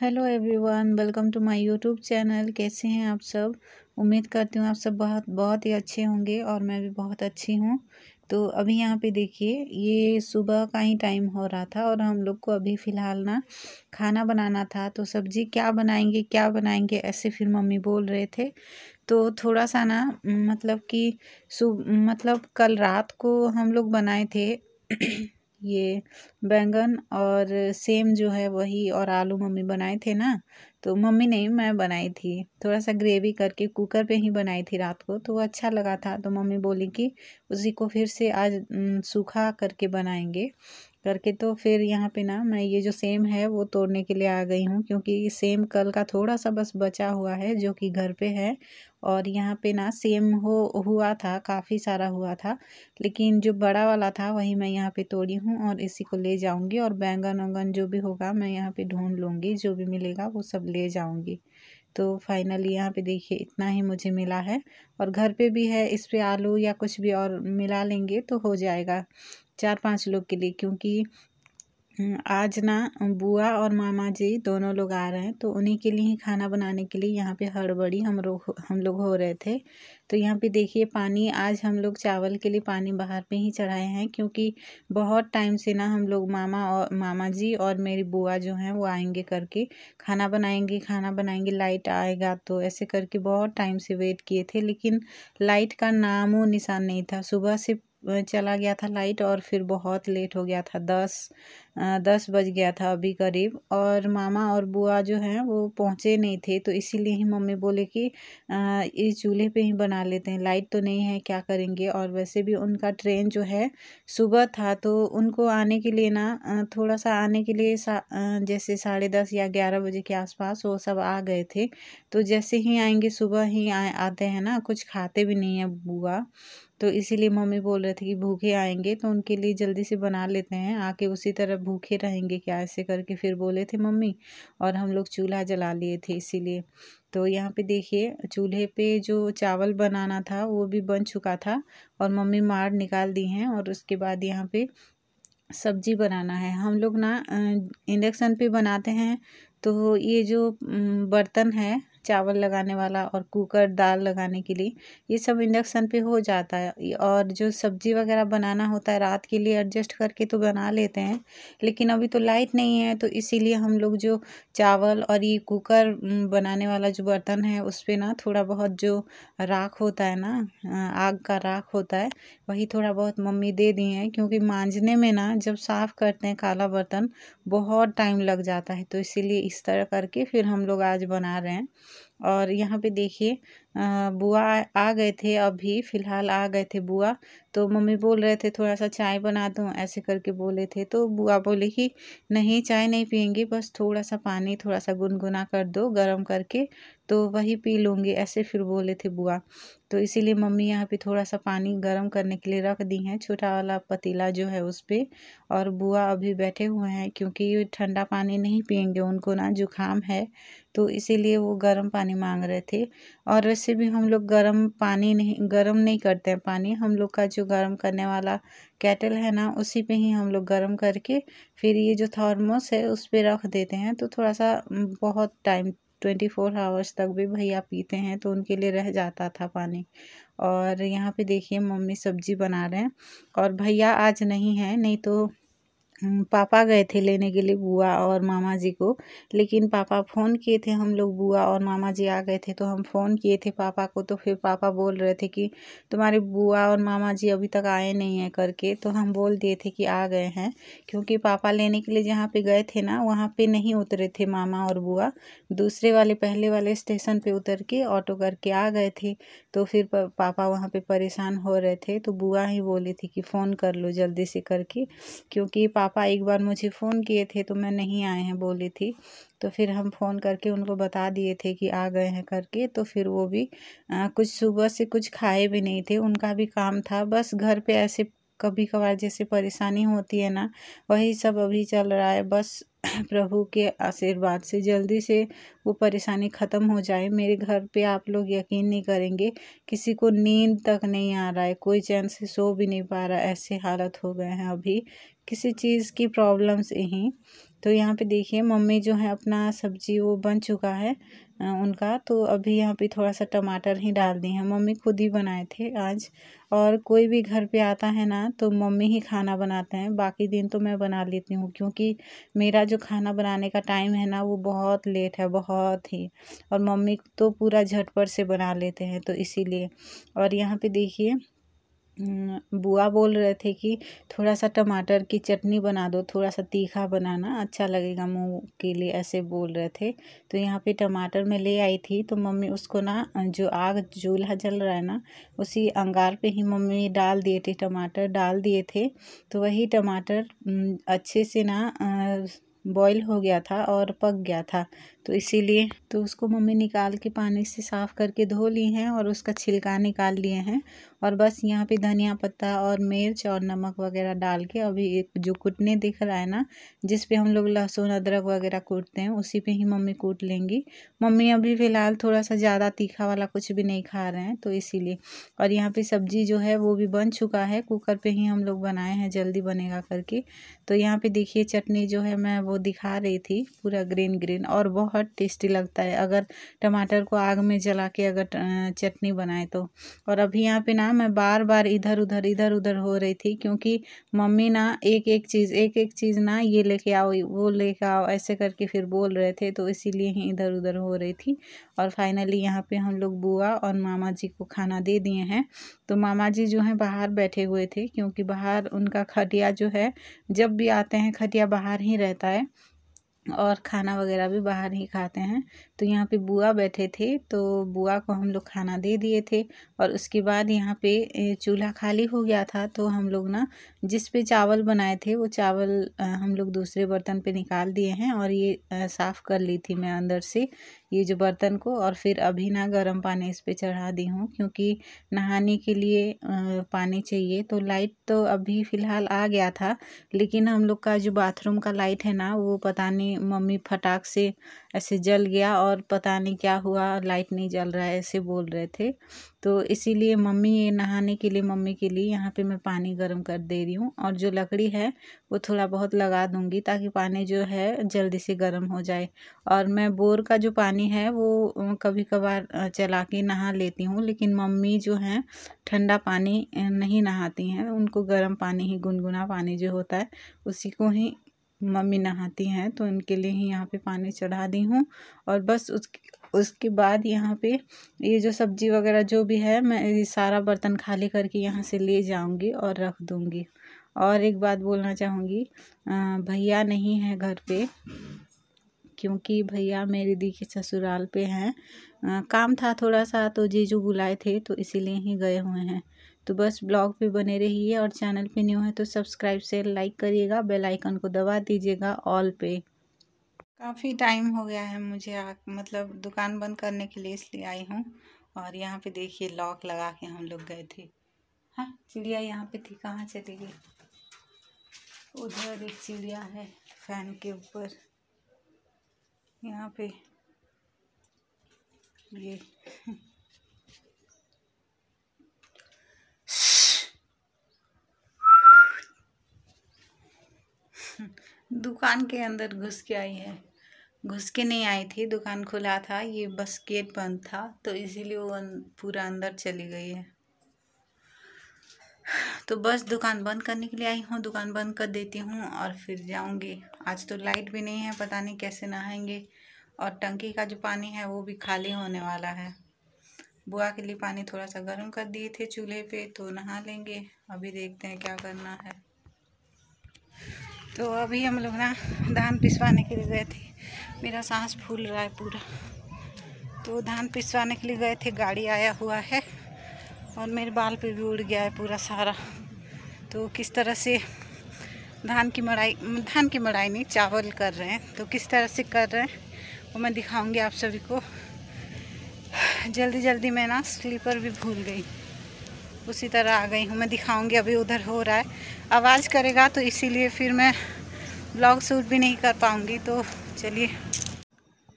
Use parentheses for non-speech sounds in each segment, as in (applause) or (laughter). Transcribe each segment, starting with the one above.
hello everyone welcome to my YouTube channel कैसे हैं आप सब उम्मीद करती हूँ आप सब बहुत बहुत ही अच्छे होंगे और मैं भी बहुत अच्छी हूँ तो अभी यहाँ पे देखिए ये सुबह का ही टाइम हो रहा था और हम लोग को अभी फ़िलहाल ना खाना बनाना था तो सब्ज़ी क्या बनाएंगे क्या बनाएंगे ऐसे फिर मम्मी बोल रहे थे तो थोड़ा सा ना मतलब कि सुब मतलब कल रात को हम लोग बनाए थे ये बैंगन और सेम जो है वही और आलू मम्मी बनाए थे ना तो मम्मी नहीं मैं बनाई थी थोड़ा सा ग्रेवी करके कुकर पे ही बनाई थी रात को तो वो अच्छा लगा था तो मम्मी बोली कि उसी को फिर से आज सूखा करके बनाएंगे करके तो फिर यहाँ पे ना मैं ये जो सेम है वो तोड़ने के लिए आ गई हूँ क्योंकि सेम कल का थोड़ा सा बस बचा हुआ है जो कि घर पे है और यहाँ पे ना सेम हो हुआ था काफ़ी सारा हुआ था लेकिन जो बड़ा वाला था वही मैं यहाँ पे तोड़ी हूँ और इसी को ले जाऊँगी और बैंगन वैंगन जो भी होगा मैं यहाँ पर ढूंढ लूँगी जो भी मिलेगा वो सब ले जाऊँगी तो फाइनली यहाँ पे देखिए इतना ही मुझे मिला है और घर पे भी है इस पर आलू या कुछ भी और मिला लेंगे तो हो जाएगा चार पांच लोग के लिए क्योंकि हम्म, आज ना बुआ और मामा जी दोनों लोग आ रहे हैं तो उन्हीं के लिए ही खाना बनाने के लिए यहाँ पे हड़बड़ी हम लोग हम लोग हो रहे थे तो यहाँ पे देखिए पानी आज हम लोग चावल के लिए पानी बाहर पे ही चढ़ाए हैं क्योंकि बहुत टाइम से ना हम लोग मामा और मामा जी और मेरी बुआ जो हैं वो आएंगे करके खाना बनाएंगे खाना बनाएंगे लाइट आएगा तो ऐसे करके बहुत टाइम से वेट किए थे लेकिन लाइट का नाम वो निशान नहीं था सुबह से चला गया था लाइट और फिर बहुत लेट हो गया था दस दस बज गया था अभी करीब और मामा और बुआ जो हैं वो पहुँचे नहीं थे तो इसीलिए ही मम्मी बोले कि इस चूल्हे पे ही बना लेते हैं लाइट तो नहीं है क्या करेंगे और वैसे भी उनका ट्रेन जो है सुबह था तो उनको आने के लिए ना थोड़ा सा आने के लिए सा, जैसे साढ़े दस या ग्यारह बजे के आसपास वो सब आ गए थे तो जैसे ही आएंगे सुबह ही आ, आते हैं ना कुछ खाते भी नहीं हैं बुआ तो इसीलिए मम्मी बोल रहे थे कि भूखे आएंगे तो उनके लिए जल्दी से बना लेते हैं आके उसी तरह भूखे रहेंगे क्या ऐसे करके फिर बोले थे मम्मी और हम लोग चूल्हा जला लिए थे इसीलिए तो यहाँ पे देखिए चूल्हे पे जो चावल बनाना था वो भी बन चुका था और मम्मी मार निकाल दी हैं और उसके बाद यहाँ पे सब्जी बनाना है हम लोग ना इंडक्शन पे बनाते हैं तो ये जो बर्तन है चावल लगाने वाला और कुकर दाल लगाने के लिए ये सब इंडक्शन पे हो जाता है और जो सब्ज़ी वगैरह बनाना होता है रात के लिए एडजस्ट करके तो बना लेते हैं लेकिन अभी तो लाइट नहीं है तो इसीलिए हम लोग जो चावल और ये कुकर बनाने वाला जो बर्तन है उस पर ना थोड़ा बहुत जो राख होता है ना आग का राख होता है वही थोड़ा बहुत मम्मी दे दी हैं क्योंकि मांझने में ना जब साफ़ करते हैं काला बर्तन बहुत टाइम लग जाता है तो इसीलिए इस तरह करके फिर हम लोग आज बना रहे हैं और यहाँ पे देखिए बुआ आ गए थे अभी फ़िलहाल आ गए थे बुआ तो मम्मी बोल रहे थे थोड़ा सा चाय बना दूँ ऐसे करके बोले थे तो बुआ बोले कि नहीं चाय नहीं पियेंगी बस थोड़ा सा पानी थोड़ा सा गुनगुना कर दो गर्म करके तो वही पी लूँगी ऐसे फिर बोले थे बुआ तो इसीलिए मम्मी यहाँ पे थोड़ा सा पानी गर्म करने के लिए रख दी हैं छोटा वाला पतीला जो है उस पर और बुआ अभी बैठे हुए हैं क्योंकि ठंडा पानी नहीं पियेंगे उनको ना जुकाम है तो इसीलिए वो गर्म पानी मांग रहे थे और वैसे भी हम लोग गर्म पानी नहीं गर्म नहीं करते हैं पानी हम लोग का जो गर्म करने वाला कैटल है ना उसी पे ही हम लोग गर्म करके फिर ये जो थर्मोस है उस पर रख देते हैं तो थोड़ा सा बहुत टाइम ट्वेंटी फोर आवर्स तक भी भैया पीते हैं तो उनके लिए रह जाता था पानी और यहाँ पे देखिए मम्मी सब्जी बना रहे हैं और भैया आज नहीं है नहीं तो हम्म, पापा गए थे लेने के लिए बुआ और मामा जी को लेकिन पापा फ़ोन किए थे हम लोग बुआ और मामा जी आ गए थे तो हम फ़ोन किए थे पापा को तो फिर पापा बोल रहे थे कि तुम्हारे बुआ और मामा जी अभी तक आए नहीं हैं करके तो हम बोल दिए थे कि आ गए हैं क्योंकि पापा लेने के लिए जहाँ पे गए थे ना वहाँ पे नहीं उतरे थे मामा और बुआ दूसरे वाले पहले वाले स्टेशन पर उतर के ऑटो करके आ गए थे तो फिर पापा वहाँ पर परेशान हो रहे थे तो बुआ ही बोली थी कि फ़ोन कर लो जल्दी से करके क्योंकि पापा पापा एक बार मुझे फ़ोन किए थे तो मैं नहीं आए हैं बोली थी तो फिर हम फ़ोन करके उनको बता दिए थे कि आ गए हैं करके तो फिर वो भी आ, कुछ सुबह से कुछ खाए भी नहीं थे उनका भी काम था बस घर पे ऐसे कभी कभार जैसे परेशानी होती है ना वही सब अभी चल रहा है बस (clears throat) प्रभु के आशीर्वाद से जल्दी से वो परेशानी ख़त्म हो जाए मेरे घर पे आप लोग यकीन नहीं करेंगे किसी को नींद तक नहीं आ रहा है कोई चैन से सो भी नहीं पा रहा ऐसे हालत हो गए हैं अभी किसी चीज़ की प्रॉब्लम्स ही तो यहाँ पे देखिए मम्मी जो है अपना सब्जी वो बन चुका है उनका तो अभी यहाँ पे थोड़ा सा टमाटर ही डाल दिए हैं मम्मी खुद ही बनाए थे आज और कोई भी घर पे आता है ना तो मम्मी ही खाना बनाते हैं बाकी दिन तो मैं बना लेती हूँ क्योंकि मेरा जो खाना बनाने का टाइम है ना वो बहुत लेट है बहुत ही और मम्मी तो पूरा झटपट से बना लेते हैं तो इसीलिए और यहाँ पर देखिए बुआ बोल रहे थे कि थोड़ा सा टमाटर की चटनी बना दो थोड़ा सा तीखा बनाना अच्छा लगेगा मुंह के लिए ऐसे बोल रहे थे तो यहाँ पे टमाटर मैं ले आई थी तो मम्मी उसको ना जो आग चूल्हा जल रहा है ना उसी अंगार पे ही मम्मी डाल दिए थे टमाटर डाल दिए थे तो वही टमाटर अच्छे से ना बॉईल हो गया था और पक गया था तो इसीलिए तो उसको मम्मी निकाल के पानी से साफ़ करके धो ली हैं और उसका छिलका निकाल लिए हैं और बस यहाँ पे धनिया पत्ता और मिर्च और नमक वगैरह डाल के अभी एक जो कुटने दिख रहा है ना जिस पे हम लोग लहसुन अदरक वगैरह कूटते हैं उसी पे ही मम्मी कूट लेंगी मम्मी अभी फ़िलहाल थोड़ा सा ज़्यादा तीखा वाला कुछ भी नहीं खा रहे हैं तो इसीलिए और यहाँ पे सब्ज़ी जो है वो भी बन चुका है कुकर पर ही हम लोग बनाए हैं जल्दी बनेगा करके तो यहाँ पर देखिए चटनी जो है मैं वो दिखा रही थी पूरा ग्रीन ग्रीन और बहुत बहुत टेस्टी लगता है अगर टमाटर को आग में जला के अगर चटनी बनाए तो और अभी यहाँ पे ना मैं बार बार इधर उधर इधर उधर हो रही थी क्योंकि मम्मी ना एक एक चीज़ एक एक चीज़ ना ये लेके आओ वो लेके आओ ऐसे करके फिर बोल रहे थे तो इसीलिए ही इधर उधर हो रही थी और फाइनली यहाँ पे हम लोग बुआ और मामा जी को खाना दे दिए हैं तो मामा जी जो हैं बाहर बैठे हुए थे क्योंकि बाहर उनका खटिया जो है जब भी आते हैं खटिया बाहर ही रहता है और खाना वगैरह भी बाहर ही खाते हैं तो यहाँ पे बुआ बैठे थे तो बुआ को हम लोग खाना दे दिए थे और उसके बाद यहाँ पे चूल्हा खाली हो गया था तो हम लोग ना जिस पे चावल बनाए थे वो चावल हम लोग दूसरे बर्तन पे निकाल दिए हैं और ये साफ़ कर ली थी मैं अंदर से ये जो बर्तन को और फिर अभी ना गर्म पानी इस पर चढ़ा दी हूँ क्योंकि नहाने के लिए पानी चाहिए तो लाइट तो अभी फ़िलहाल आ गया था लेकिन हम लोग का जो बाथरूम का लाइट है ना वो पता नहीं मम्मी फटाक से ऐसे जल गया और और पता नहीं क्या हुआ लाइट नहीं जल रहा है ऐसे बोल रहे थे तो इसीलिए मम्मी ये नहाने के लिए मम्मी के लिए यहाँ पे मैं पानी गर्म कर दे रही हूँ और जो लकड़ी है वो थोड़ा बहुत लगा दूँगी ताकि पानी जो है जल्दी से गर्म हो जाए और मैं बोर का जो पानी है वो कभी कभार चला के नहा लेती हूँ लेकिन मम्मी जो है ठंडा पानी नहीं नहाती हैं उनको गर्म पानी ही गुनगुना पानी जो होता है उसी को ही मम्मी नहाती हैं तो उनके लिए ही यहाँ पे पानी चढ़ा दी हूँ और बस उस उसके बाद यहाँ पे ये जो सब्जी वगैरह जो भी है मैं ये सारा बर्तन खाली करके यहाँ से ले जाऊँगी और रख दूँगी और एक बात बोलना चाहूँगी भैया नहीं है घर पे क्योंकि भैया मेरी दी के ससुराल पे हैं काम था थोड़ा सा तो जीजू बुलाए थे तो इसीलिए ही गए हुए हैं तो बस ब्लॉग पे बने रहिए और चैनल पे न्यू है तो सब्सक्राइब से लाइक करिएगा बेल आइकन को दबा दीजिएगा ऑल पे काफ़ी टाइम हो गया है मुझे आ, मतलब दुकान बंद करने के लिए इसलिए आई हूँ और यहाँ पे देखिए लॉक लगा के हम लोग गए थे हाँ चिड़िया यहाँ पे थी कहाँ चली गई उधर एक चिड़िया है फैन के ऊपर यहाँ पे ये दुकान के अंदर घुस के आई है घुस के नहीं आई थी दुकान खुला था ये बस गेट बंद था तो इसीलिए वो अं-, पूरा अंदर चली गई है तो बस दुकान बंद करने के लिए आई हूँ दुकान बंद कर देती हूँ और फिर जाऊँगी आज तो लाइट भी नहीं है पता नहीं कैसे नहाएंगे और टंकी का जो पानी है वो भी खाली होने वाला है बुआ के लिए पानी थोड़ा सा गर्म कर दिए थे चूल्हे पे तो नहा लेंगे अभी देखते हैं क्या करना है तो अभी हम लोग ना धान पिसवाने के लिए गए थे मेरा सांस फूल रहा है पूरा तो धान पिसवाने के लिए गए थे गाड़ी आया हुआ है और मेरे बाल पे भी उड़ गया है पूरा सारा तो किस तरह से धान की मड़ाई धान की मड़ाई नहीं चावल कर रहे हैं तो किस तरह से कर रहे हैं वो मैं दिखाऊंगी आप सभी को जल्दी जल्दी मैं ना स्लीपर भी भूल गई उसी तरह आ गई हूँ मैं दिखाऊंगी अभी उधर हो रहा है आवाज़ करेगा तो इसीलिए फिर मैं ब्लॉग शूट भी नहीं कर पाऊँगी तो चलिए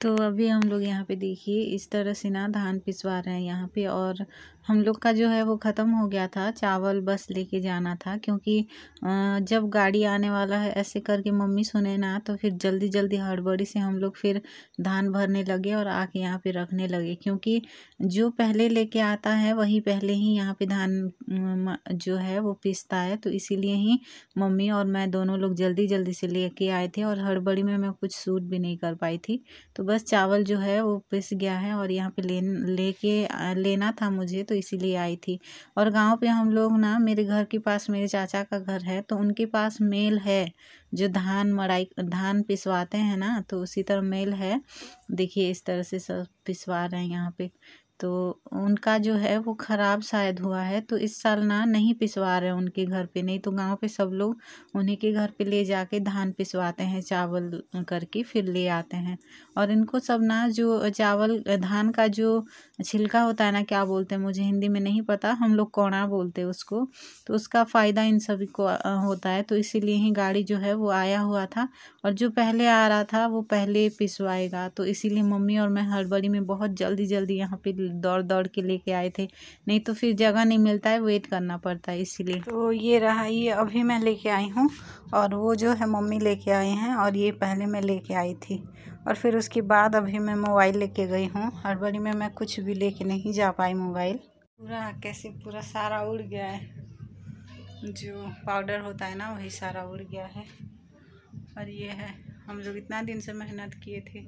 तो अभी हम लोग यहाँ पे देखिए इस तरह से ना धान पिसवा रहे हैं यहाँ पे और हम लोग का जो है वो ख़त्म हो गया था चावल बस लेके जाना था क्योंकि जब गाड़ी आने वाला है ऐसे करके मम्मी सुने ना तो फिर जल्दी जल्दी हड़बड़ी से हम लोग फिर धान भरने लगे और आके यहाँ पे रखने लगे क्योंकि जो पहले लेके आता है वही पहले ही यहाँ पे धान जो है वो पिसता है तो इसीलिए ही मम्मी और मैं दोनों लोग जल्दी जल्दी से ले आए थे और हड़बड़ी में मैं कुछ सूट भी नहीं कर पाई थी तो बस चावल जो है वो पिस गया है और यहाँ पे ले लेके लेना था मुझे तो इसीलिए आई थी और गांव पे हम लोग ना मेरे घर के पास मेरे चाचा का घर है तो उनके पास मेल है जो धान मड़ाई धान पिसवाते हैं ना तो उसी तरह मेल है देखिए इस तरह से सब पिसवा रहे हैं यहाँ पे तो उनका जो है वो ख़राब शायद हुआ है तो इस साल ना नहीं पिसवा रहे उनके घर पे नहीं तो गांव पे सब लोग उन्हीं के घर पे ले जाके धान पिसवाते हैं चावल करके फिर ले आते हैं और इनको सब ना जो चावल धान का जो छिलका होता है ना क्या बोलते हैं मुझे हिंदी में नहीं पता हम लोग कौड़ा बोलते हैं उसको तो उसका फ़ायदा इन सभी को होता है तो इसीलिए ही गाड़ी जो है वो आया हुआ था और जो पहले आ रहा था वो पहले पिसवाएगा तो इसीलिए मम्मी और मैं हड़बड़ी में बहुत जल्दी जल्दी यहाँ पर दौड़ दौड़ के लेके आए थे नहीं तो फिर जगह नहीं मिलता है वेट करना पड़ता है इसीलिए तो ये रहा ये अभी मैं लेके आई हूँ और वो जो है मम्मी लेके आए हैं और ये पहले मैं लेके आई थी और फिर उसके बाद अभी मैं मोबाइल लेके गई हूँ हड़बड़ी में मैं कुछ भी लेके नहीं जा पाई मोबाइल पूरा कैसे पूरा सारा उड़ गया है जो पाउडर होता है ना वही सारा उड़ गया है और ये है हम लोग इतना दिन से मेहनत किए थे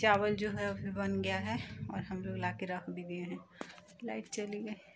चावल जो है अभी बन गया है और हम लोग ला के रख भी दिए हैं लाइट चली गई